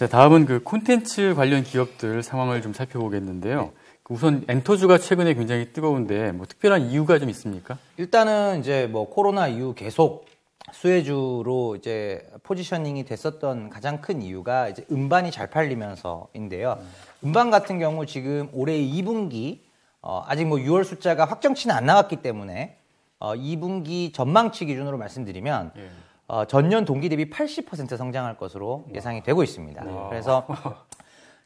자, 다음은 그 콘텐츠 관련 기업들 상황을 좀 살펴보겠는데요. 우선 엔터주가 최근에 굉장히 뜨거운데 뭐 특별한 이유가 좀 있습니까? 일단은 이제 뭐 코로나 이후 계속 수혜주로 이제 포지셔닝이 됐었던 가장 큰 이유가 이제 음반이 잘 팔리면서인데요. 음반 같은 경우 지금 올해 2분기 어, 아직 뭐 6월 숫자가 확정치는 안 나왔기 때문에 어, 2분기 전망치 기준으로 말씀드리면 예. 어, 전년 동기 대비 80% 성장할 것으로 예상이 되고 있습니다. 와. 그래서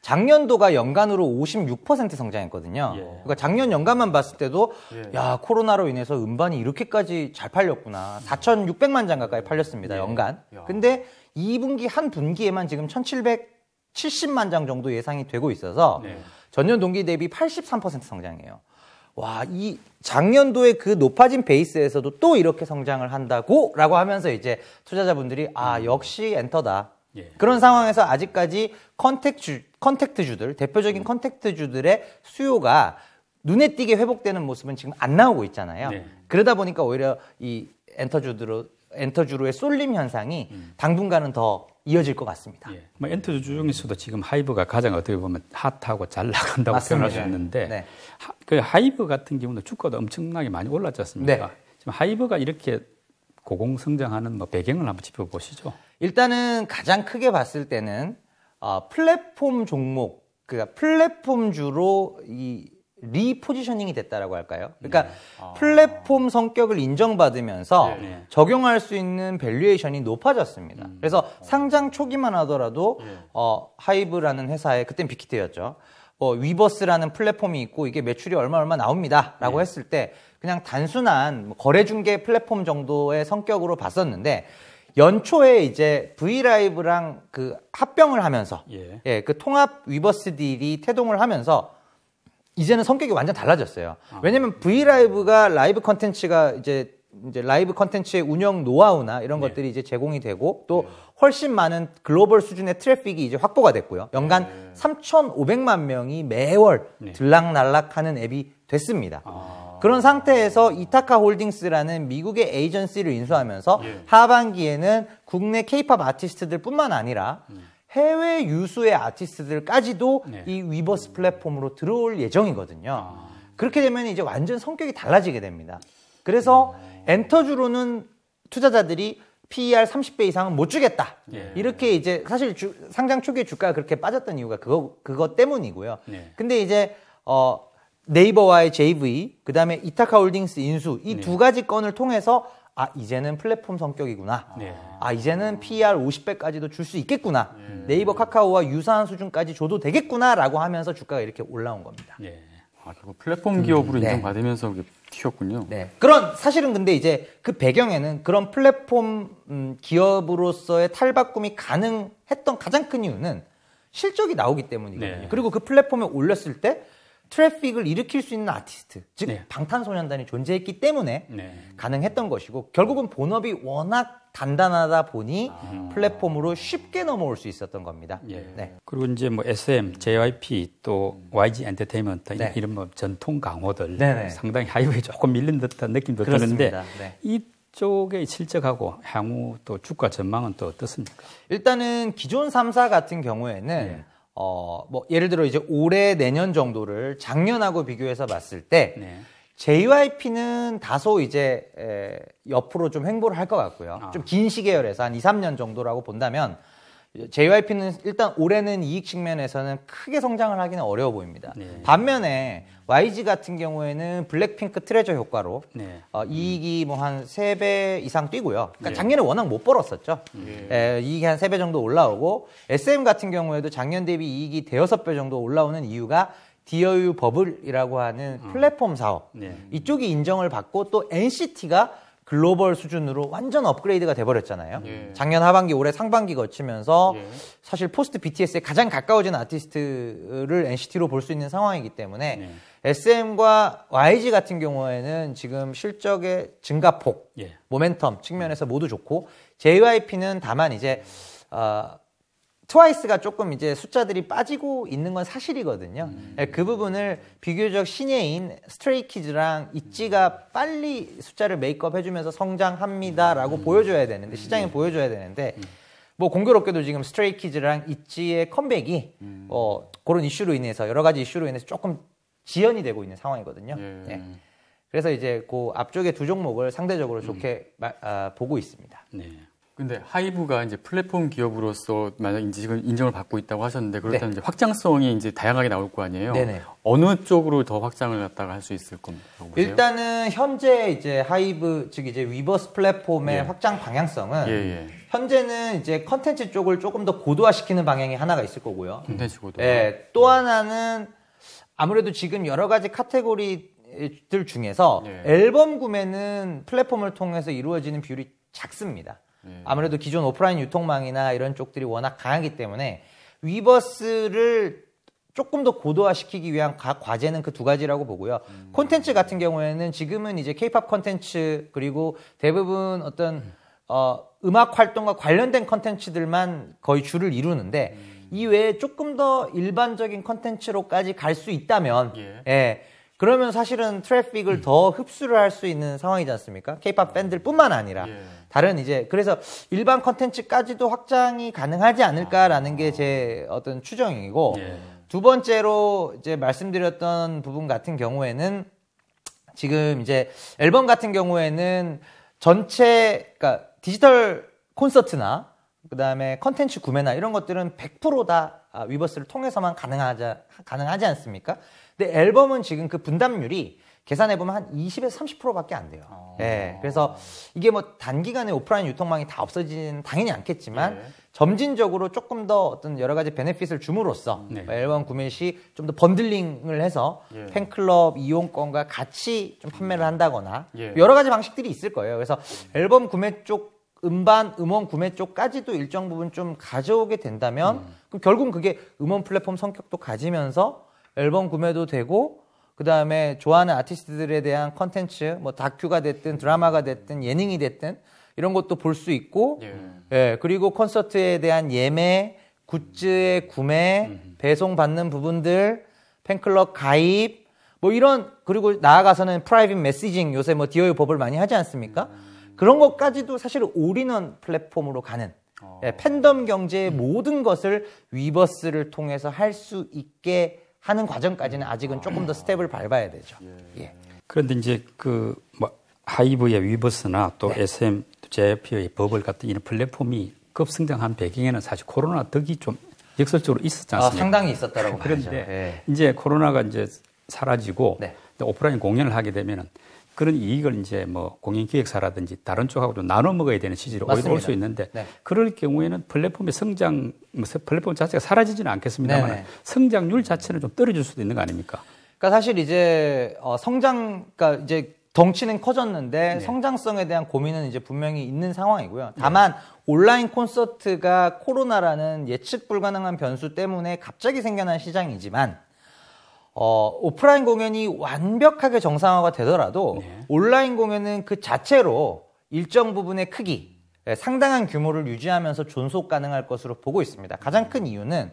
작년도가 연간으로 56% 성장했거든요. 예. 그러니까 작년 연간만 봤을 때도 예. 야 코로나로 인해서 음반이 이렇게까지 잘 팔렸구나. 4,600만 장 가까이 팔렸습니다. 예. 연간. 야. 근데 2분기 한 분기에만 지금 1,770만 장 정도 예상이 되고 있어서 네. 전년 동기 대비 83% 성장이에요. 와, 이 작년도에 그 높아진 베이스에서도 또 이렇게 성장을 한다고? 라고 하면서 이제 투자자분들이 아, 음. 역시 엔터다. 예. 그런 상황에서 아직까지 컨택주, 컨택트주들, 대표적인 음. 컨택트주들의 수요가 눈에 띄게 회복되는 모습은 지금 안 나오고 있잖아요. 네. 그러다 보니까 오히려 이 엔터주들로 엔터주로의 쏠림 현상이 음. 당분간은 더 이어질 것 같습니다. 예. 뭐 엔터주 중에서도 지금 하이브가 가장 어떻게 보면 핫하고 잘 나간다고 표현하셨는데 네. 하, 그 하이브 같은 경우는 주가도 엄청나게 많이 올랐지 않습니까? 네. 지금 하이브가 이렇게 고공성장하는 뭐 배경을 한번 짚어보시죠. 일단은 가장 크게 봤을 때는 어, 플랫폼 종목, 그러니까 플랫폼 주로 이 리포지셔닝이 됐다라고 할까요? 네. 그러니까 네. 아. 플랫폼 성격을 인정받으면서 네, 네. 적용할 수 있는 밸류에이션이 높아졌습니다. 음. 그래서 어. 상장 초기만 하더라도 네. 어, 하이브라는 회사에 그땐 빅히트였죠. 뭐 위버스라는 플랫폼이 있고 이게 매출이 얼마 얼마 나옵니다라고 했을 때 그냥 단순한 뭐 거래 중개 플랫폼 정도의 성격으로 봤었는데 연초에 이제 브이라이브랑 그 합병을 하면서 예. 예, 그 통합 위버스 딜이 태동을 하면서 이제는 성격이 완전 달라졌어요. 아, 네. 왜냐면 브이라이브가 라이브 컨텐츠가 이제 이제 라이브 컨텐츠의 운영 노하우나 이런 네. 것들이 이제 제공이 되고 또 네. 훨씬 많은 글로벌 수준의 트래픽이 이제 확보가 됐고요. 연간 네. 3,500만 명이 매월 네. 들락날락하는 앱이 됐습니다. 아... 그런 상태에서 이타카 홀딩스라는 미국의 에이전시를 인수하면서 예. 하반기에는 국내 케이팝 아티스트들뿐만 아니라 음. 해외 유수의 아티스트들까지도 네. 이 위버스 플랫폼으로 들어올 예정이거든요. 아. 그렇게 되면 이제 완전 성격이 달라지게 됩니다. 그래서 음. 엔터주로는 투자자들이 PER 30배 이상은 못 주겠다. 예. 이렇게 이제 사실 주, 상장 초기에 주가가 그렇게 빠졌던 이유가 그거 그거 때문이고요. 네. 근데 이제 어 네이버와의 JV, 그다음에 이타카 홀딩스 인수 이두 네. 가지 건을 통해서 아 이제는 플랫폼 성격이구나. 네. 아 이제는 PR 50배까지도 줄 수 있겠구나. 네. 이버 카카오와 유사한 수준까지 줘도 되겠구나라고 하면서 주가가 이렇게 올라온 겁니다. 네. 아, 결국 플랫폼 기업으로 음, 네. 인정받으면서 튀었군요. 네. 그런 사실은 근데 이제 그 배경에는 그런 플랫폼 음, 기업으로서의 탈바꿈이 가능했던 가장 큰 이유는 실적이 나오기 때문이거든요. 네. 그리고 그 플랫폼에 올렸을 때 트래픽을 일으킬 수 있는 아티스트, 즉 네. 방탄소년단이 존재했기 때문에 네. 가능했던 것이고 결국은 본업이 워낙 단단하다 보니 아. 플랫폼으로 쉽게 넘어올 수 있었던 겁니다. 예. 네. 그리고 이제 뭐 SM, JYP 또 YG 엔터테인먼트 네. 이런 뭐 전통 강호들 네, 네. 상당히 하이웨이 조금 밀린 듯한 느낌도 그렇습니다. 드는데 네. 이쪽에 실적하고 향후 또 주가 전망은 또 어떻습니까? 일단은 기존 3사 같은 경우에는 예. 어, 뭐 예를 들어 이제 올해 내년 정도를 작년하고 비교해서 봤을 때 네. JYP는 다소 이제 에, 옆으로 좀 횡보를 할 것 같고요. 아. 좀긴 시계열에서 한 2, 3년 정도라고 본다면 JYP는 일단 올해는 이익 측면에서는 크게 성장을 하기는 어려워 보입니다. 네. 반면에 YG 같은 경우에는 블랙핑크 트레저 효과로 네. 어, 음. 이익이 뭐 한3배 이상 뛰고요. 그러니까 예. 작년에 워낙 못 벌었었죠. 예. 에, 예, 이익이 한3배 정도 올라오고 SM 같은 경우에도 작년 대비 이익이 대여섯 배 정도 올라오는 이유가 디어유 버블이라고 하는 음. 플랫폼 사업 네. 이쪽이 인정을 받고 또 NCT가 글로벌 수준으로 완전 업그레이드가 돼버렸잖아요. 예. 작년 하반기, 올해 상반기 거치면서 예. 사실 포스트 BTS에 가장 가까워진 아티스트를 NCT로 볼 수 있는 상황이기 때문에 예. SM과 YG 같은 경우에는 지금 실적의 증가폭, 예. 모멘텀 측면에서 음. 모두 좋고 JYP는 다만 이제 어, 트와이스가 조금 이제 숫자들이 빠지고 있는 건 사실이거든요. 음. 예, 그 부분을 비교적 신예인 스트레이키즈랑 있지가 음. 빨리 숫자를 메이크업 해주면서 성장합니다라고 음. 보여줘야 되는데 음. 시장에 네. 예. 보여줘야 되는데 음. 뭐 공교롭게도 지금 스트레이키즈랑 있지의 컴백이 어, 그런 이슈로 인해서 여러 가지 이슈로 인해서 조금 지연이 되고 있는 상황이거든요. 예. 예. 그래서 이제 그 앞쪽에 두 종목을 상대적으로 음. 좋게 음. 마, 아, 보고 있습니다. 네. 근데 하이브가 이제 플랫폼 기업으로서 만약 지금 인정을 받고 있다고 하셨는데 그렇다면 네. 이제 확장성이 이제 다양하게 나올 거 아니에요. 네네. 어느 쪽으로 더 확장을 갖다가 할 수 있을 겁니까? 일단은 현재 이제 하이브 즉 이제 위버스 플랫폼의 예. 확장 방향성은 예예. 예. 현재는 이제 컨텐츠 쪽을 조금 더 고도화시키는 방향이 하나가 있을 거고요. 컨텐츠 고도. 예. 또 하나는 아무래도 지금 여러 가지 카테고리들 중에서 예. 앨범 구매는 플랫폼을 통해서 이루어지는 비율이 작습니다. 예. 아무래도 기존 오프라인 유통망이나 이런 쪽들이 워낙 강하기 때문에 위버스를 조금 더 고도화시키기 위한 과제는 그 두 가지라고 보고요. 음. 콘텐츠 같은 경우에는 지금은 이제 케이팝 콘텐츠 그리고 대부분 어떤 음. 어, 음악 활동과 관련된 콘텐츠들만 거의 주를 이루는데 음. 이외에 조금 더 일반적인 컨텐츠로까지 갈 수 있다면 예. 예. 그러면 사실은 트래픽을 음. 더 흡수를 할 수 있는 상황이지 않습니까? 케이팝 밴들뿐만 음. 아니라 예. 다른 이제 그래서 일반 컨텐츠까지도 확장이 가능하지 않을까라는 아. 게제 어떤 추정이고 예. 두 번째로 이제 말씀드렸던 부분 같은 경우에는 지금 이제 앨범 같은 경우에는 전체 그러니까 디지털 콘서트나 그다음에 컨텐츠 구매나 이런 것들은 100%다 아, 위버스를 통해서만 가능하지 가능하지 않습니까? 근데 앨범은 지금 그 분담률이 계산해 보면 한 20에서 30%밖에 안 돼요. 아~ 예. 그래서 이게 뭐 단기간에 오프라인 유통망이 다 없어지는 당연히 않겠지만 네. 점진적으로 조금 더 어떤 여러 가지 베네핏을 줌으로써 음. 네. 뭐 앨범 구매 시 좀 더 번들링을 해서 예. 팬클럽 이용권과 같이 좀 판매를 음. 한다거나 예. 여러 가지 방식들이 있을 거예요. 그래서 음. 앨범 구매 쪽 음반 음원 구매 쪽까지도 일정 부분 좀 가져오게 된다면 음. 그럼 결국 은 그게 음원 플랫폼 성격도 가지면서 앨범 구매도 되고 그다음에 좋아하는 아티스트들에 대한 컨텐츠 뭐 다큐가 됐든 드라마가 됐든 예능이 됐든 이런 것도 볼 수 있고 예. 예. 그리고 콘서트에 대한 예매 굿즈의 구매 음. 배송 받는 부분들 팬클럽 가입 뭐 이런 그리고 나아가서는 프라이빗 메시징 요새 뭐 디어유 법을 많이 하지 않습니까 음. 그런 것까지도 사실 올인원 플랫폼으로 가는 어... 예, 팬덤 경제의 음. 모든 것을 위버스를 통해서 할 수 있게 하는 과정까지는 아직은 조금 더 아. 스텝을 밟아야 되죠. 예. 예. 그런데 이제 그뭐 하이브의 위버스나 또 네. SM, JF의 버블 같은 이런 플랫폼이 급성장한 배경에는 사실 코로나 덕이 좀 역설적으로 있었지 아, 않습니까? 아, 상당히 있었다라고 봐야죠. 그런데 예. 이제 코로나가 이제 사라지고 네. 오프라인 공연을 하게 되면은 그런 이익을 이제 뭐 공인기획사라든지 다른 쪽하고 좀 나눠 먹어야 되는 시절이 올수 있는데 네. 그럴 경우에는 플랫폼의 성장 뭐 플랫폼 자체가 사라지지는 않겠습니다만 네 성장률 자체는 좀 떨어질 수도 있는 거 아닙니까? 그러니까 사실 이제 어, 성장 그러니까 이제 덩치는 커졌는데 네. 성장성에 대한 고민은 이제 분명히 있는 상황이고요. 네. 다만 네. 온라인 콘서트가 코로나라는 예측 불가능한 변수 때문에 갑자기 생겨난 시장이지만 어, 오프라인 공연이 완벽하게 정상화가 되더라도 네. 온라인 공연은 그 자체로 일정 부분의 크기, 예, 상당한 규모를 유지하면서 존속 가능할 것으로 보고 있습니다. 가장 네. 큰 이유는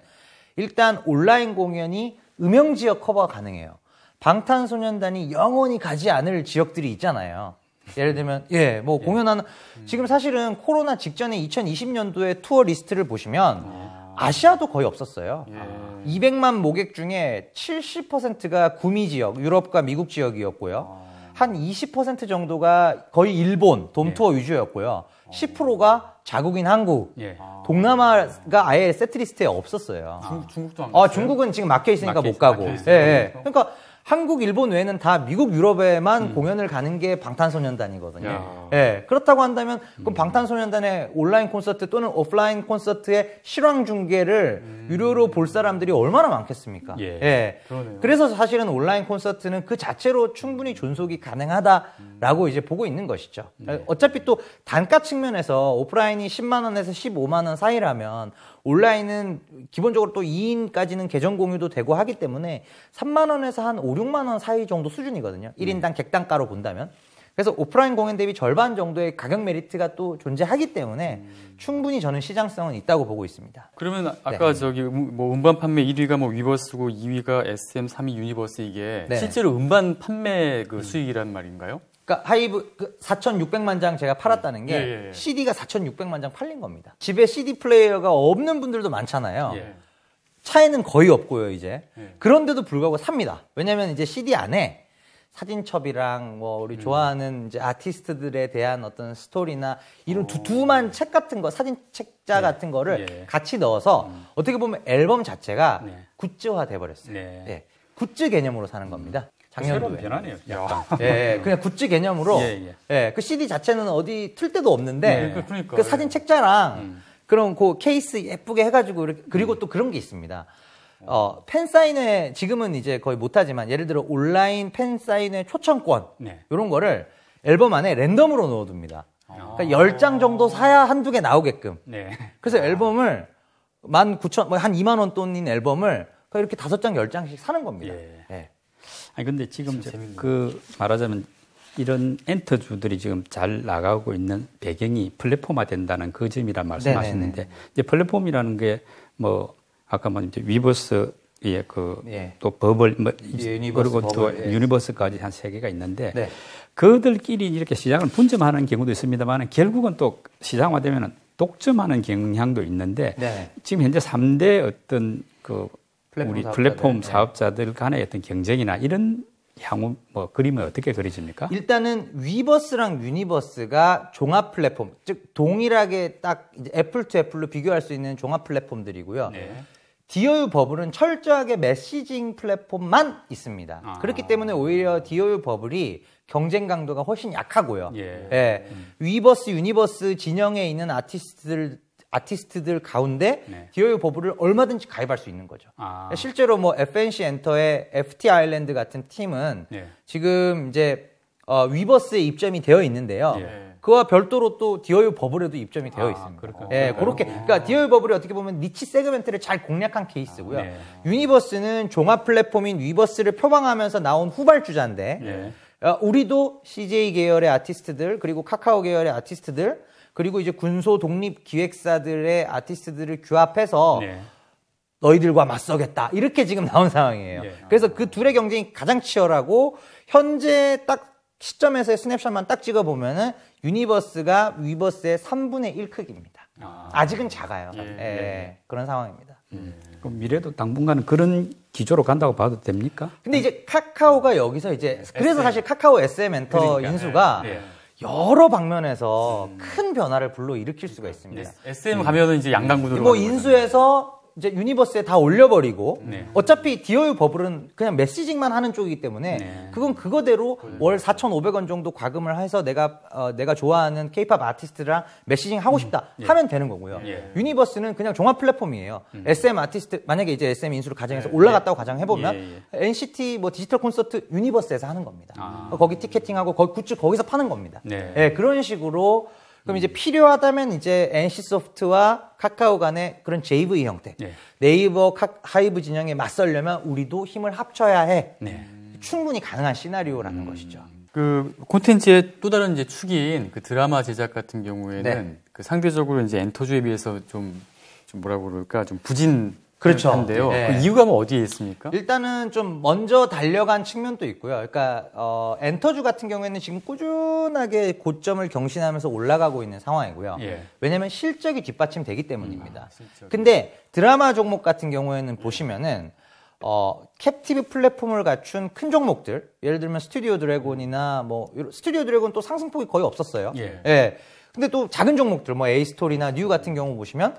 일단 온라인 공연이 음영 지역 커버가 가능해요. 방탄소년단이 영원히 가지 않을 지역들이 있잖아요. 예를 들면 예, 뭐 예. 공연하는 지금 사실은 코로나 직전에 2020년도에 투어 리스트를 보시면 아. 아시아도 거의 없었어요. 예. 200만 모객 중에 70%가 구미 지역, 유럽과 미국 지역이었고요. 아. 한20% 정도가 거의 일본 돔투어 예. 위주였고요. 10%가 자국인 한국. 예. 아. 동남아가 아예 세트리스트에 없었어요. 중, 국도안 아, 중국은 지금 막혀 있으니까 막혀 못 가고. 예, 예. 그러니까 한국, 일본 외에는 다 미국, 유럽에만 음. 공연을 가는 게 방탄소년단이거든요. 야. 예. 그렇다고 한다면 그럼 음. 방탄소년단의 온라인 콘서트 또는 오프라인 콘서트의 실황 중계를 음. 유료로 볼 사람들이 얼마나 많겠습니까? 예. 예. 그래서 사실은 온라인 콘서트는 그 자체로 충분히 존속이 가능하다라고 음. 이제 보고 있는 것이죠. 네. 어차피 또 단가 측면에서 오프라인이 10만 원에서 15만 원 사이라면 온라인은 기본적으로 또 2인까지는 계정 공유도 되고 하기 때문에 3만 원에서 한 5, 6만 원 사이 정도 수준이거든요. 1인당 음. 객단가로 본다면. 그래서 오프라인 공연 대비 절반 정도의 가격 메리트가 또 존재하기 때문에 음. 충분히 저는 시장성은 있다고 보고 있습니다. 그러면 네. 아까 네. 저기 음, 뭐 음반 판매 1위가 뭐 위버스고 2위가 SM, 3위 유니버스 이게 네. 실제로 음반 판매 그 음. 수익이란 말인가요? 그러니까 하이브 그 4,600만 장 제가 팔았다는 게 예, 예. 예. CD가 4,600만 장 팔린 겁니다. 집에 CD 플레이어가 없는 분들도 많잖아요. 예. 차에는 거의 없고요, 이제. 예. 그런데도 불구하고 삽니다. 왜냐면 이제 CD 안에 사진첩이랑 뭐 우리 음. 좋아하는 이제 아티스트들에 대한 어떤 스토리나 이런 두툼한 책 같은 거 사진 책자 예. 같은 거를 같이 넣어서 음. 어떻게 보면 앨범 자체가 네. 굿즈화 돼 버렸어요. 네. 굿즈 개념으로 사는 겁니다. 작년도에. 변하네요. 약간. 예, 예, 그냥 굿즈 개념으로. 예, 예. 예, 그 CD 자체는 어디 틀 데도 없는데 예. 그러니까, 그 사진 책자랑 음. 그런 그 케이스 예쁘게 해가지고 그리고 음. 또 그런 게 있습니다. 어, 팬 사인회 지금은 이제 거의 못하지만 예를 들어 온라인 팬 사인회 초청권 네. 이런 거를 앨범 안에 랜덤으로 넣어둡니다. 아. 그러니까 10장 정도 사야 한두 개 나오게끔. 네. 그래서 아. 앨범을 만 9천, 뭐한 2만 원 돈인 앨범을 그러니까 이렇게 다섯 장, 열 장씩 사는 겁니다. 예. 예. 아니 근데 지금 그 말하자면 이런 엔터주들이 지금 잘 나가고 있는 배경이 플랫폼화 된다는 그 점이란 말씀하셨는데 이제 플랫폼이라는 게 뭐 아까 말한 위버스 그 예, 그또 버블 뭐 예, 유니버스, 그리고 버블, 또 예. 유니버스까지 한 세 개가 있는데 네. 그들끼리 이렇게 시장을 분점하는 경우도 있습니다만 결국은 또 시장화되면 독점하는 경향도 있는데 네. 지금 현재 3대 어떤 그 플랫폼 우리 플랫폼 네. 사업자들. 간의 어떤 경쟁이나 이런 향후 뭐그림을 어떻게 그리십니까 일단은 위버스랑 유니버스가 종합 플랫폼, 즉 동일하게 딱 애플 투 애플로 비교할 수 있는 종합 플랫폼들이고요. 네. 디오유 버블은 철저하게 메시징 플랫폼만 있습니다. 아. 그렇기 때문에 오히려 디오유 버블이 경쟁 강도가 훨씬 약하고요. 예. 예. 음. 위버스 유니버스 진영에 있는 아티스트들 아티스트들 가운데 네. 디오유 버블을 얼마든지 가입할 수 있는 거죠. 아. 실제로 뭐 FNC 엔터의 FT 아일랜드 같은 팀은 네. 지금 이제 어, 위버스에 입점이 되어 있는데요. 예. 그와 별도로 또 디오유 버블에도 입점이 되어 아, 있습니다. 그렇군요. 예, 그렇게 음. 그러니까 디오유 버블이 어떻게 보면 니치 세그멘트를 잘 공략한 케이스고요. 아, 네. 유니버스는 종합 플랫폼인 위버스를 표방하면서 나온 후발주자인데 예. 어, 우리도 CJ 계열의 아티스트들 그리고 카카오 계열의 아티스트들 그리고 이제 군소 독립 기획사들의 아티스트들을 규합해서 네. 너희들과 맞서겠다 이렇게 지금 나온 상황이에요. 네. 그래서 그 둘의 경쟁이 가장 치열하고 현재 딱 시점에서의 스냅샷만 딱 찍어 보면은 유니버스가 위버스의 3분의 1 크기입니다. 아. 직은 작아요. 예, 예, 예. 그런 상황입니다. 음. 그럼 미래도 당분간은 그런 기조로 간다고 봐도 됩니까? 근데 이제 카카오가 여기서 이제 그래서 SM. 사실 카카오 SM 엔터 그러니까, 인수가 예, 여러 방면에서 큰 변화를 불러일으킬 수가 있습니다. 네, SM 가면은 이제 양강구도로. 뭐 인수에서 이제 유니버스에 다 올려버리고 네. 어차피 디어유 버블은 그냥 메시징만 하는 쪽이기 때문에 네. 그건 그거대로 월 4,500원 정도 과금을 해서 내가 어, 내가 좋아하는 케이팝 아티스트랑 메시징 하고 음. 싶다 음. 하면 되는 거고요. 예. 유니버스는 그냥 종합 플랫폼이에요. 음. SM 아티스트 만약에 이제 SM 인수를 가정해서 네. 올라갔다고 가정해 예. 보면 NCT 뭐 디지털 콘서트 유니버스에서 하는 겁니다. 아. 거기 티켓팅하고 거기 굿즈 거기서 파는 겁니다. 네. 예, 그런 식으로 그럼 이제 필요하다면 이제 NC소프트와 카카오 간의 그런 JV 형태. 네. 이버 하이브 진영에 맞설려면 우리도 힘을 합쳐야 해. 네. 충분히 가능한 시나리오라는 음. 것이죠. 그 콘텐츠의 또 다른 이제 축인 그 드라마 제작 같은 경우에는 네. 그 상대적으로 이제 엔터주에 비해서 좀, 좀 뭐라고 그럴까 좀 부진 그렇죠. 텐데요. 네. 그 이유가 뭐 어디에 있습니까? 일단은 좀 먼저 달려간 측면도 있고요. 그러니까 어, 엔터주 같은 경우에는 지금 꾸준하게 고점을 경신하면서 올라가고 있는 상황이고요. 예. 왜냐하면 실적이 뒷받침되기 때문입니다. 음, 아, 근데 드라마 종목 같은 경우에는 네. 보시면은 어, 캡티브 플랫폼을 갖춘 큰 종목들, 예를 들면 스튜디오 드래곤이나 뭐 스튜디오 드래곤 또 상승폭이 거의 없었어요. 예. 예. 근데 또 작은 종목들, 뭐 에이스토리나 뉴 같은 경우 보시면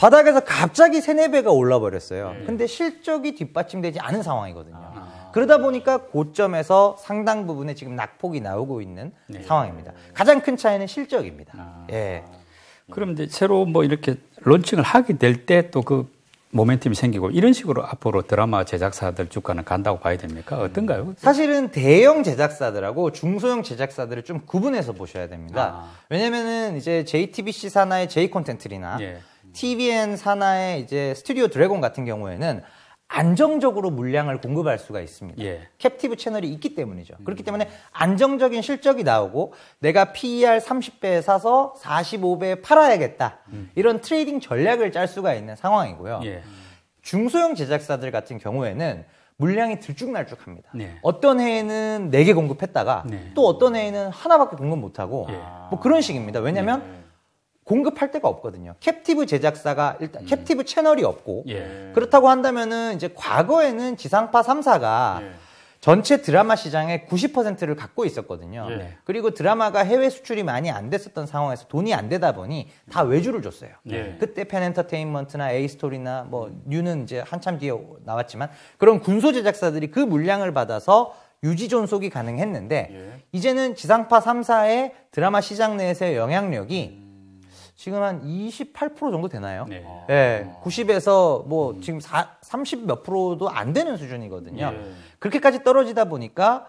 바닥에서 갑자기 세네 배가 올라버렸어요. 네. 근데 실적이 뒷받침되지 않은 상황이거든요. 아. 그러다 보니까 고점에서 상당 부분에 지금 낙폭이 나오고 있는 네. 상황입니다. 가장 큰 차이는 실적입니다. 아. 예. 그럼 이제 새로 뭐 이렇게 론칭을 하게 될 때 또 그 모멘텀이 생기고 이런 식으로 앞으로 드라마 제작사들 주가는 간다고 봐야 됩니까? 어떤가요? 음. 사실은 대형 제작사들하고 중소형 제작사들을 좀 구분해서 보셔야 됩니다. 아. 왜냐면은 이제 JTBC 산하의 J 콘텐츠나 예. TVN 산하의 이제 스튜디오 드래곤 같은 경우에는 안정적으로 물량을 공급할 수가 있습니다. 예. 캡티브 채널이 있기 때문이죠. 음. 그렇기 때문에 안정적인 실적이 나오고 내가 PER 30배에 사서 45배에 팔아야겠다. 음. 이런 트레이딩 전략을 짤 수가 있는 상황이고요. 예. 중소형 제작사들 같은 경우에는 물량이 들쭉날쭉합니다. 네. 어떤 해에는 4개 공급했다가 네. 또 어떤 해에는 하나밖에 공급 못하고 예. 뭐 그런 식입니다. 왜냐하면 네. 예. 공급할 데가 없거든요. 캡티브 제작사가 일단 음. 캡티브 채널이 없고 예. 그렇다고 한다면은 이제 과거에는 지상파 3사가 예. 전체 드라마 시장의 90%를 갖고 있었거든요. 예. 그리고 드라마가 해외 수출이 많이 안 됐었던 상황에서 돈이 안 되다 보니 다 음. 외주를 줬어요. 예. 그때 팬 엔터테인먼트나 에이 스토리나 뭐 뉴는 이제 한참 뒤에 나왔지만 그런 군소 제작사들이 그 물량을 받아서 유지 존속이 가능했는데 예. 이제는 지상파 3사의 드라마 시장 내에서의 영향력이 음. 지금 한 28% 정도 되나요? 네. 네. 예, 90에서 아. 뭐 음. 지금 30 몇 프로도 안 되는 수준이거든요. 네. 그렇게까지 떨어지다 보니까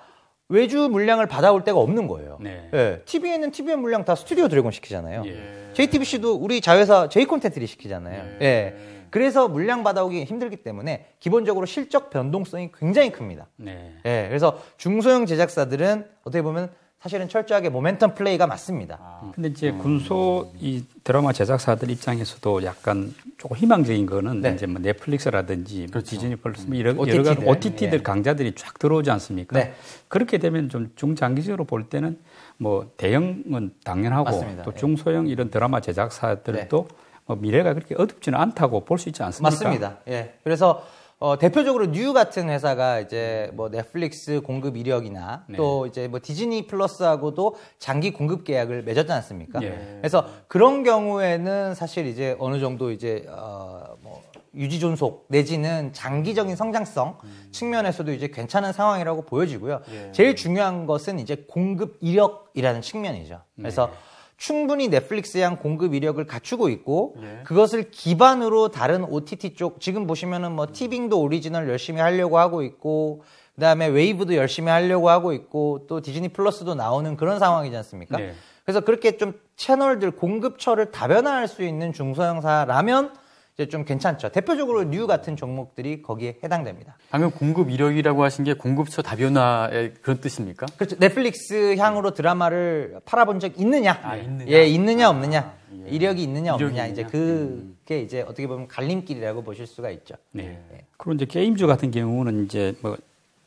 외주 물량을 받아올 데가 없는 거예요. 네. 네. TVN은 TVN 물량 다 스튜디오 드래곤 시키잖아요. 예. JTBC도 우리 자회사 J콘텐츠를 시키잖아요. 예. 예. 그래서 물량 받아오기 힘들기 때문에 기본적으로 실적 변동성이 굉장히 큽니다. 네. 예. 그래서 중소형 제작사들은 어떻게 보면 사실은 철저하게 모멘텀 플레이가 맞습니다. 아. 음. 근데 이제 군소 이 드라마 제작사들 입장에서도 약간 조금 희망적인 거는 네. 이제 뭐 넷플릭스라든지 뭐 그렇죠. 디즈니 플러스 뭐 여러, OTT들. 음. 여러 가지 OTT들 네. 강자들이 쫙 들어오지 않습니까? 네. 그렇게 되면 좀 중장기적으로 볼 때는 뭐 대형은 당연하고 맞습니다. 또 예. 중소형 이런 드라마 제작사들도 네. 뭐 미래가 그렇게 어둡지는 않다고 볼 수 있지 않습니까? 맞습니다. 예. 그래서 어, 대표적으로 뉴 같은 회사가 이제 뭐 넷플릭스 공급 이력이나 네. 또 이제 뭐 디즈니 플러스하고도 장기 공급 계약을 맺었지 않습니까? 예. 그래서 그런 경우에는 사실 이제 어느 정도 이제 어, 뭐 유지 존속 내지는 장기적인 성장성 음. 측면에서도 이제 괜찮은 상황이라고 보여지고요. 예. 제일 중요한 것은 이제 공급 이력이라는 측면이죠. 그래서 네. 충분히 넷플릭스의 한 공급 이력을 갖추고 있고 예. 그것을 기반으로 다른 OTT 쪽 지금 보시면은 뭐 티빙도 오리지널 열심히 하려고 하고 있고 그다음에 웨이브도 열심히 하려고 하고 있고 또 디즈니 플러스도 나오는 그런 상황이지 않습니까? 예. 그래서 그렇게 좀 채널들 공급처를 다변화할 수 있는 중소형사라면 이제 좀 괜찮죠. 대표적으로 뉴 같은 종목들이 거기에 해당됩니다. 방금 공급 이력이라고 하신 게 공급처 다변화의 그런 뜻입니까? 그렇죠. 넷플릭스 향으로 드라마를 팔아본 적 있느냐? 아, 있느냐? 예, 있느냐 없느냐? 아, 예. 이력이 있느냐 없느냐? 있느냐? 이제 그게 음. 이제 어떻게 보면 갈림길이라고 보실 수가 있죠. 네. 예. 그리 이제 게임주 같은 경우는 이제 뭐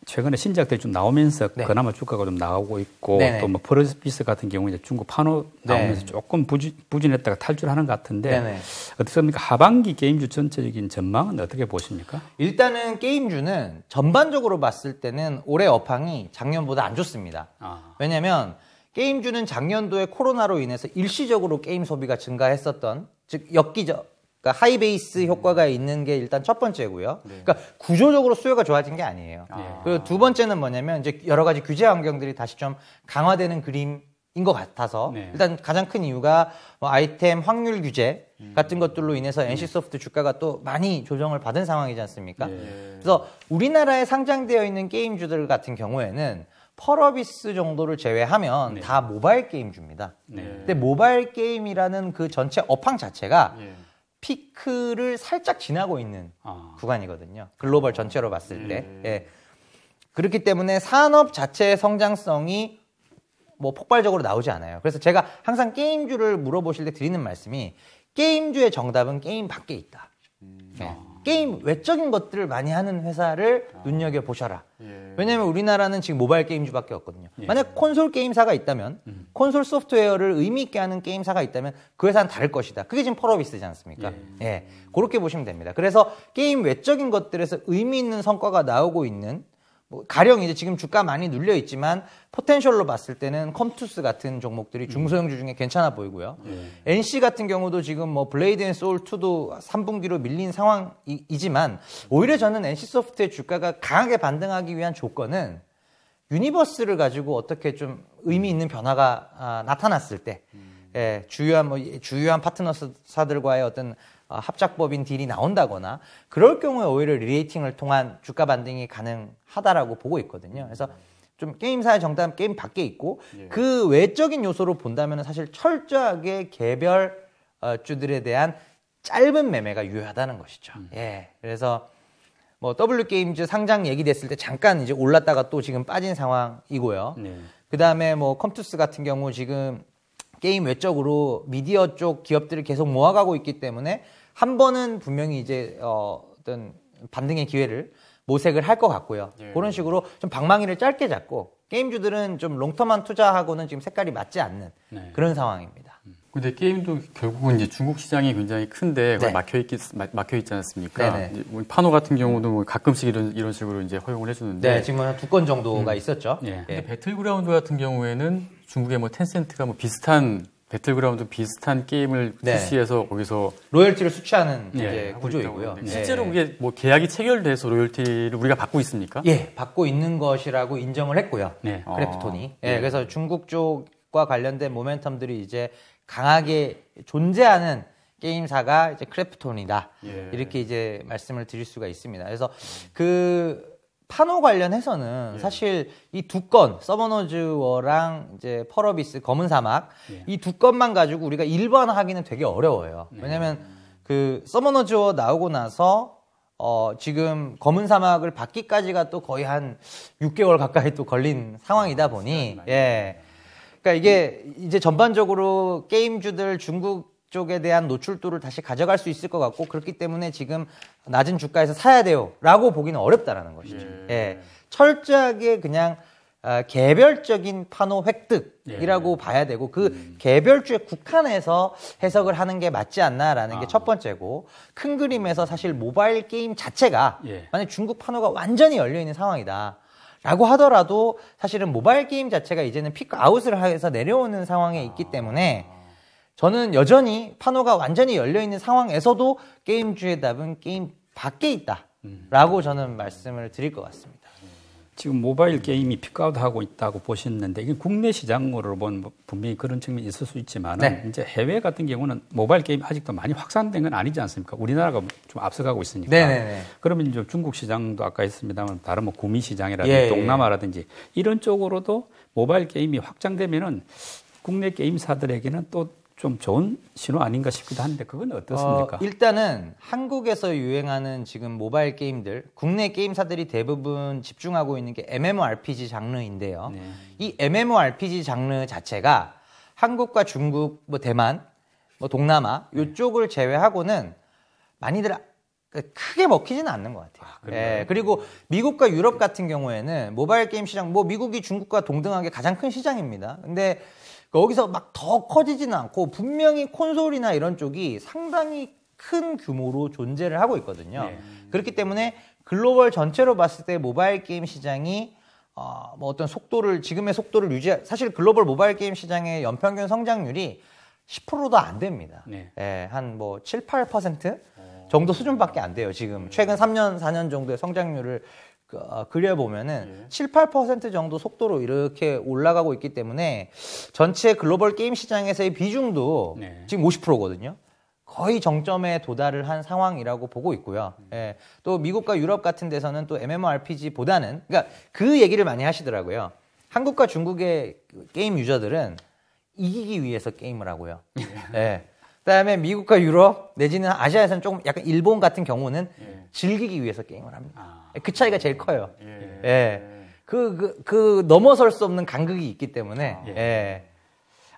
최근에 신작들이 좀 나오면서 네. 그나마 주가가 좀 나오고 있고 네, 네. 또뭐프로피스 같은 경우 이제 중국 판호 네. 나오면서 네. 조금 부진, 부진했다가 탈출하는 것 같은데 네네. 어떻습니까? 하반기 게임주 전체적인 전망은 어떻게 보십니까? 일단은 게임주는 전반적으로 봤을 때는 올해 업황이 작년보다 안 좋습니다. 아. 왜냐하면 게임주는 작년도에 코로나로 인해서 일시적으로 게임 소비가 증가했었던 즉 역기적 그러니까 하이 베이스 효과가 있는 게 일단 첫 번째고요. 네. 그러니까 구조적으로 수요가 좋아진 게 아니에요. 아. 그리고 두 번째는 뭐냐면 이제 여러 가지 규제 환경들이 다시 좀 강화되는 그림 인것 같아서 네. 일단 가장 큰 이유가 뭐 아이템 확률 규제 음. 같은 것들로 인해서 음. NC소프트 주가가 또 많이 조정을 받은 상황이지 않습니까? 네. 그래서 우리나라에 상장되어 있는 게임주들 같은 경우에는 펄어비스 정도를 제외하면 네. 다 모바일 게임주입니다. 네. 근데 모바일 게임이라는 그 전체 업황 자체가 예. 피크를 살짝 지나고 있는 아. 구간이거든요. 글로벌 전체로 봤을 때. 네. 예. 그렇기 때문에 산업 자체의 성장성이 뭐 폭발적으로 나오지 않아요. 그래서 제가 항상 게임주를 물어보실 때 드리는 말씀이 게임주의 정답은 게임 밖에 있다. 음. 예. 아. 게임 외적인 것들을 많이 하는 회사를 아. 눈여겨 보셔라. 예. 왜냐하면 우리나라는 지금 모바일 게임주밖에 없거든요. 예. 만약 콘솔 게임사가 있다면 음. 콘솔 소프트웨어를 의미 있게 하는 게임사가 있다면 그 회사는 다를 것이다. 그게 지금 펄어비스지 않습니까? 예. 예. 그렇게 보시면 됩니다. 그래서 게임 외적인 것들에서 의미 있는 성과가 나오고 있는 뭐 가령 이제 지금 주가 많이 눌려 있지만 포텐셜로 봤을 때는 컴투스 같은 종목들이 중소형주 중에 괜찮아 보이고요. 네. 예. NC 같은 경우도 지금 뭐 블레이드 앤 소울 2도 3분기로 밀린 상황이지만 오히려 저는 NC 소프트의 주가가 강하게 반등하기 위한 조건은 유니버스를 가지고 어떻게 좀 의미 있는 변화가 아, 나타났을 때 음. 예, 주요한 뭐 주요한 파트너사들과의 어떤 어, 합작법인 딜이 나온다거나 그럴 경우에 오히려 리레이팅을 통한 주가 반등이 가능하다라고 보고 있거든요. 그래서 좀 게임사의 정답 게임 밖에 있고 예. 그 외적인 요소로 본다면 사실 철저하게 개별 어, 주들에 대한 짧은 매매가 유효하다는 것이죠. 음. 예. 그래서 뭐 W 게임즈 상장 얘기됐을 때 잠깐 이제 올랐다가 또 지금 빠진 상황이고요. 네. 그다음에 뭐 컴투스 같은 경우 지금 게임 외적으로 미디어 쪽 기업들을 계속 모아가고 있기 때문에 한 번은 분명히 이제 어, 떤 반등의 기회를 모색을 할 것 같고요. 예. 그런 식으로 좀 방망이를 짧게 잡고 게임주들은 좀 롱텀한 투자하고는 지금 색깔이 맞지 않는 네. 그런 상황입니다. 음. 근데 게임도 결국은 이제 중국 시장이 굉장히 큰데 네. 막혀 있기 막혀 있지 않습니까? 파노 네, 네. 뭐 같은 경우도 뭐 가끔씩 이런 이런 식으로 이제 허용을 해주는데 네, 지금 한두건 정도가 음. 있었죠. 예. 예. 근데 배틀그라운드 같은 경우에는 중국의 뭐 텐센트가 뭐 비슷한 배틀그라운드 비슷한 게임을 네. 출시해서 거기서 로열티를 수취하는 예, 구조이고요. 네. 실제로 그게 뭐 계약이 체결돼서 로열티를 우리가 받고 있습니까? 예, 받고 있는 것이라고 인정을 했고요. 네. 크래프톤이. 아, 예, 예, 그래서 중국 쪽과 관련된 모멘텀들이 이제 강하게 존재하는 게임사가 이제 크래프톤이다. 예. 이렇게 이제 말씀을 드릴 수가 있습니다. 그래서 음. 그 파노 관련해서는 예. 사실 이 두 건 서버노즈워랑 이제 퍼러비스 검은 사막 예. 이두 건만 가지고 우리가 일반화하기는 되게 어려워요. 네. 왜냐하면 그 서버노즈워 나오고 나서 어 지금 검은 사막을 받기까지가 또 거의 한 6개월 가까이 또 걸린 아, 상황이다 보니 예. 그러니까 이게 이제 전반적으로 게임주들 중국 쪽에 대한 노출도를 다시 가져갈 수 있을 것 같고 그렇기 때문에 지금 낮은 주가에서 사야 돼요라고 보기는 어렵다라는 것이죠. 예. 예. 철저하게 그냥 아, 개별적인 판호 획득이라고 예. 봐야 되고 그 음. 개별주의 국한에서 해석을 하는 게 맞지 않나라는 게첫 아. 번째고 큰 그림에서 사실 모바일 게임 자체가 예. 만약 중국 판호가 완전히 열려 있는 상황이다. 라고 하더라도 사실은 모바일 게임 자체가 이제는 픽 아웃을 해서 내려오는 상황에 있기 아. 때문에 저는 여전히 판호가 완전히 열려있는 상황에서도 게임주의 답은 게임 밖에 있다. 라고 저는 말씀을 드릴 것 같습니다. 지금 모바일 게임이 픽아웃하고 있다고 보셨는데 이게 국내 시장으로 보면 분명히 그런 측면이 있을 수 있지만 네. 이제 해외 같은 경우는 모바일 게임 아직도 많이 확산된 건 아니지 않습니까? 우리나라가 좀 앞서가고 있으니까. 네네네. 그러면 이제 중국 시장도 아까 했습니다만 다른 뭐 구미 시장이라든지 예, 예. 동남아라든지 이런 쪽으로도 모바일 게임이 확장되면은 국내 게임사들에게는 또좀 좋은 신호 아닌가 싶기도 한데 그건 어떻습니까? 어, 일단은 한국에서 유행하는 지금 모바일 게임들 국내 게임사들이 대부분 집중하고 있는 게 MMORPG 장르인데요. 네. 이 MMORPG 장르 자체가 한국과 중국, 뭐 대만, 뭐 동남아 네. 이쪽을 제외하고는 많이들 아, 그 크게 먹히지는 않는 것 같아요. 아, 예, 그리고 미국과 유럽 같은 경우에는 모바일 게임 시장, 뭐 미국이 중국과 동등하게 가장 큰 시장입니다. 근데 여기서 막 더 커지지는 않고 분명히 콘솔이나 이런 쪽이 상당히 큰 규모로 존재를 하고 있거든요. 네. 그렇기 때문에 글로벌 전체로 봤을 때 모바일 게임 시장이 어, 뭐 어떤 속도를 지금의 속도를 유지 사실 글로벌 모바일 게임 시장의 연평균 성장률이 10%도 안 됩니다. 네. 예, 한 뭐 7, 8% 정도 수준밖에 안 돼요. 지금 음. 최근 3년, 4년 정도의 성장률을 그려보면은 아, 예. 7, 8% 정도 속도로 이렇게 올라가고 있기 때문에 전체 글로벌 게임 시장에서의 비중도 네. 지금 50%거든요. 거의 정점에 도달을 한 상황이라고 보고 있고요. 음. 예. 또 미국과 유럽 같은 데서는 또 MMORPG보다는 그러니까 그 얘기를 많이 하시더라고요. 한국과 중국의 게임 유저들은 이기기 위해서 게임을 하고요. 예. 예. 그다음에 미국과 유럽 내지는 아시아에서는 조금 약간 일본 같은 경우는 예. 즐기기 위해서 게임을 합니다. 아. 그 차이가 제일 커요. 예. 예. 그, 그, 그 넘어설 수 없는 간극이 있기 때문에 아. 예.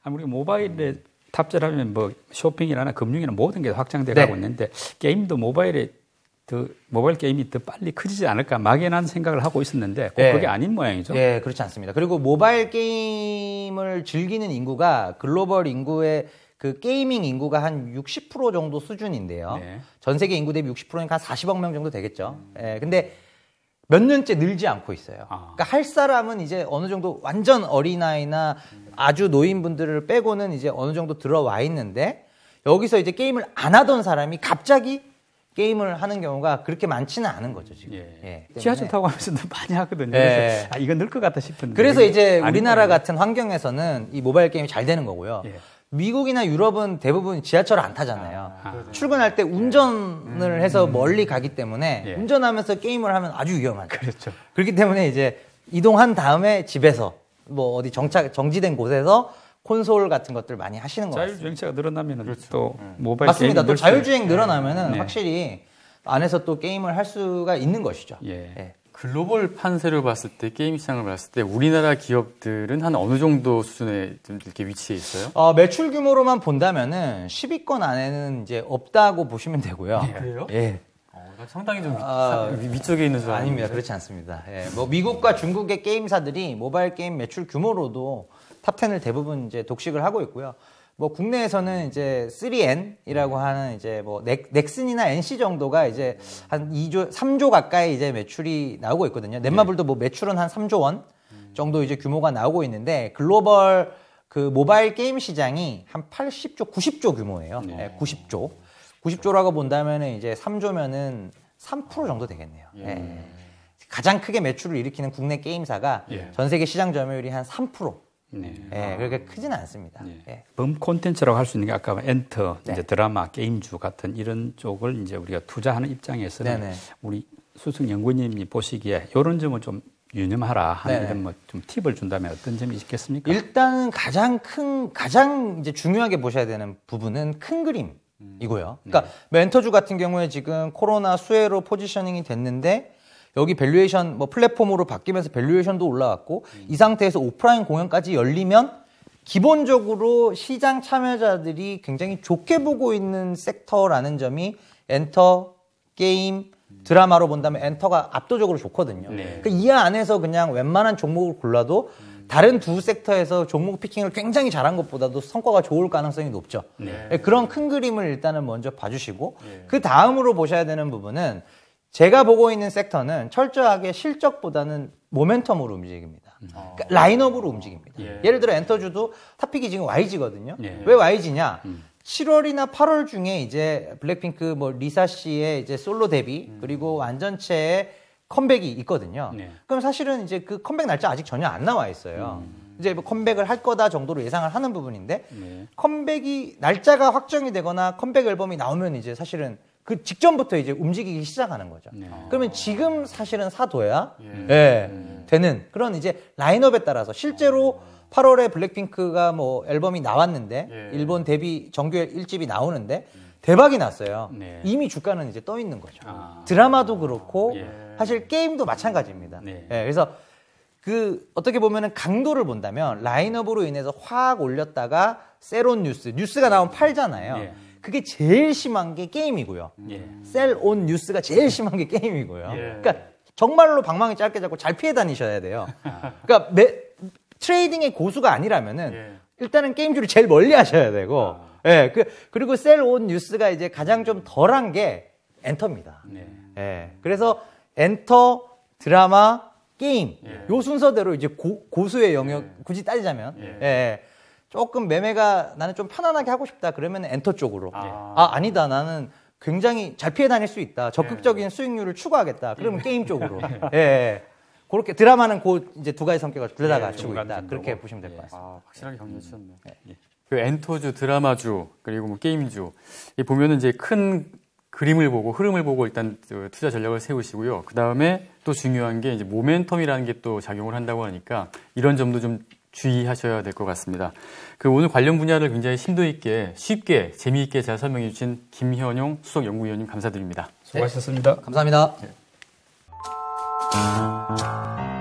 아무리 뭐 모바일에 음. 탑재하면 뭐 쇼핑이나 금융이나 모든 게 확장돼 네. 가고 네. 있는데 게임도 모바일에 더 모바일 게임이 더 빨리 커지지 않을까 막연한 생각을 하고 있었는데 네. 그게 아닌 모양이죠. 예, 네, 그렇지 않습니다. 그리고 모바일 게임을 즐기는 인구가 글로벌 인구의 그 게이밍 인구가 한 60% 정도 수준인데요. 네. 전 세계 인구 대비 60%니까 한 40억 명 정도 되겠죠. 예, 근데 몇 년째 늘지 않고 있어요. 아. 그러니까 할 사람은 이제 어느 정도 완전 어린아이나 아주 노인분들을 빼고는 이제 어느 정도 들어와 있는데 여기서 이제 게임을 안 하던 사람이 갑자기 게임을 하는 경우가 그렇게 많지는 않은 거죠 지금. 예. 예, 지하철 타고 하면서도 많이 하거든요. 예. 그래서 아, 이건 늘 것 같다 싶은데. 그래서 이제 우리나라 같은 환경에서는 이 모바일 게임이 잘 되는 거고요. 예. 미국이나 유럽은 대부분 지하철 안 타잖아요. 아, 아 출근할 때 운전을 네. 해서 음. 멀리 가기 때문에 예. 운전하면서 게임을 하면 아주 위험한. 그렇죠. 그렇기 때문에 이제 이동한 다음에 집에서 뭐 어디 정착 정지된 곳에서 콘솔 같은 것들 많이 하시는 거예요. 자율주행차가 늘어나면 그렇죠. 또 음. 모바일 맞습니다. 또 자율주행 늘어나면은 네. 확실히 안에서 또 게임을 할 수가 있는 것이죠. 예. 예. 글로벌 판세를 봤을 때 게임 시장을 봤을 때 우리나라 기업들은 한 어느 정도 수준에 좀 이렇게 위치해 있어요? 어, 매출 규모로만 본다면은 10위권 안에는 이제 없다고 보시면 되고요. 네, 그래요? 예. 어, 상당히 좀 아, 위, 쪽에 있는 줄 아닙니다. 그렇지 않습니다. 예, 뭐 미국과 중국의 게임사들이 모바일 게임 매출 규모로도 탑10을 대부분 이제 독식을 하고 있고요. 뭐 국내에서는 이제 3N이라고 하는 이제 뭐 넥,슨이나 NC 정도가 이제 한 2조, 3조 가까이 이제 매출이 나오고 있거든요. 넷마블도 뭐 매출은 한 3조 원 정도 이제 규모가 나오고 있는데 글로벌 그 모바일 게임 시장이 한 80조, 90조 규모예요. 네, 90조. 90조라고 본다면 은 이제 3조면은 3% 정도 되겠네요. 예. 네. 가장 크게 매출을 일으키는 국내 게임사가 예. 전 세계 시장 점유율이 한 3%. 네. 예, 아. 그렇게 크진 않습니다. 네. 예. 범 콘텐츠라고 할 수 있는 게 아까 엔터, 네. 이제 드라마, 게임주 같은 이런 쪽을 이제 우리가 투자하는 입장에서는 네, 네. 우리 수석 연구님이 보시기에 이런 점을좀 유념하라 하는 네네. 네. 이런 뭐좀 팁을 준다면 어떤 점이 있겠습니까? 일단은 가장 큰 가장 이제 중요하게 보셔야 되는 부분은 큰 그림. 이고요. 음. 그러니까 네. 멘터주 뭐 같은 경우에 지금 코로나 수혜로 포지셔닝이 됐는데 여기 밸류에이션 뭐 플랫폼으로 바뀌면서 밸류에이션도 올라갔고 음. 이 상태에서 오프라인 공연까지 열리면 기본적으로 시장 참여자들이 굉장히 좋게 보고 있는 섹터라는 점이 엔터, 게임, 드라마로 본다면 엔터가 압도적으로 좋거든요. 네. 그러니까 이 안에서 그냥 웬만한 종목을 골라도 다른 두 섹터에서 종목 피킹을 굉장히 잘한 것보다도 성과가 좋을 가능성이 높죠. 네. 예, 그런 큰 그림을 일단은 먼저 봐주시고 네. 그 다음으로 보셔야 되는 부분은 제가 보고 있는 섹터는 철저하게 실적보다는 모멘텀으로 움직입니다. 어. 그러니까 라인업으로 움직입니다. 예. 를 들어 엔터주도 탑픽이 지금 YG거든요. 예. 왜 YG냐? 음. 7월이나 8월 중에 이제 블랙핑크 뭐 리사 씨의 이제 솔로 데뷔 음. 그리고 완전체의 컴백이 있거든요. 네. 그럼 사실은 이제 그 컴백 날짜 아직 전혀 안 나와 있어요. 음. 이제 뭐 컴백을 할 거다 정도로 예상을 하는 부분인데 네. 컴백이 날짜가 확정이 되거나 컴백 앨범이 나오면 이제 사실은 그 직전부터 이제 움직이기 시작하는 거죠. 네. 그러면 지금 사실은 사도야 예. 예. 예. 되는 그런 이제 라인업에 따라서 실제로 어. 8월에 블랙핑크가 뭐 앨범이 나왔는데 예. 일본 데뷔 정규 1집이 나오는데 대박이 났어요. 네. 이미 주가는 이제 떠 있는 거죠. 아. 드라마도 그렇고 예. 사실 게임도 마찬가지입니다. 네. 예, 그래서 그 어떻게 보면은 강도를 본다면 라인업으로 인해서 확 올렸다가 새로운 뉴스 뉴스가 나온 팔잖아요. 네. 그게 제일 심한 게 게임이고요. 예. 셀온 뉴스가 제일 심한 게 게임이고요. 예. 그러니까 정말로 방망이 짧게 잡고 잘 피해 다니셔야 돼요. 그러니까 매, 트레이딩의 고수가 아니라면은 예. 일단은 게임주를 제일 멀리 하셔야 되고, 아. 예, 그, 그리고 셀 온 뉴스가 이제 가장 좀 덜한 게 엔터입니다. 네. 예, 그래서 엔터, 드라마, 게임, 예. 요 순서대로 이제 고, 수의 영역, 예. 굳이 따지자면, 예. 예. 조금 매매가 나는 좀 편안하게 하고 싶다 그러면 엔터 쪽으로 아, 아 아니다 나는 굉장히 잘 피해 다닐 수 있다 적극적인 네. 수익률을 추구하겠다 그러면 네. 게임 쪽으로 예. 예. 그렇게 드라마는 그 이제 두 가지 성격을 둘 다가 가지고 있다 정도 그렇게 보시면 될것 네. 같습니다. 아, 확실하게 정리해 주셨네요. 음. 네. 그 엔터주, 드라마주, 그리고 뭐 게임주 이 보면은 이제 큰 그림을 보고 흐름을 보고 일단 투자 전략을 세우시고요. 그 다음에 또 중요한 게 이제 모멘텀이라는 게 또 작용을 한다고 하니까 이런 점도 좀 주의하셔야 될 것 같습니다. 그 오늘 관련 분야를 굉장히 심도 있게 쉽게 재미있게 잘 설명해 주신 김현용 수석 연구위원님 감사드립니다. 수고하셨습니다. 네. 감사합니다. 네.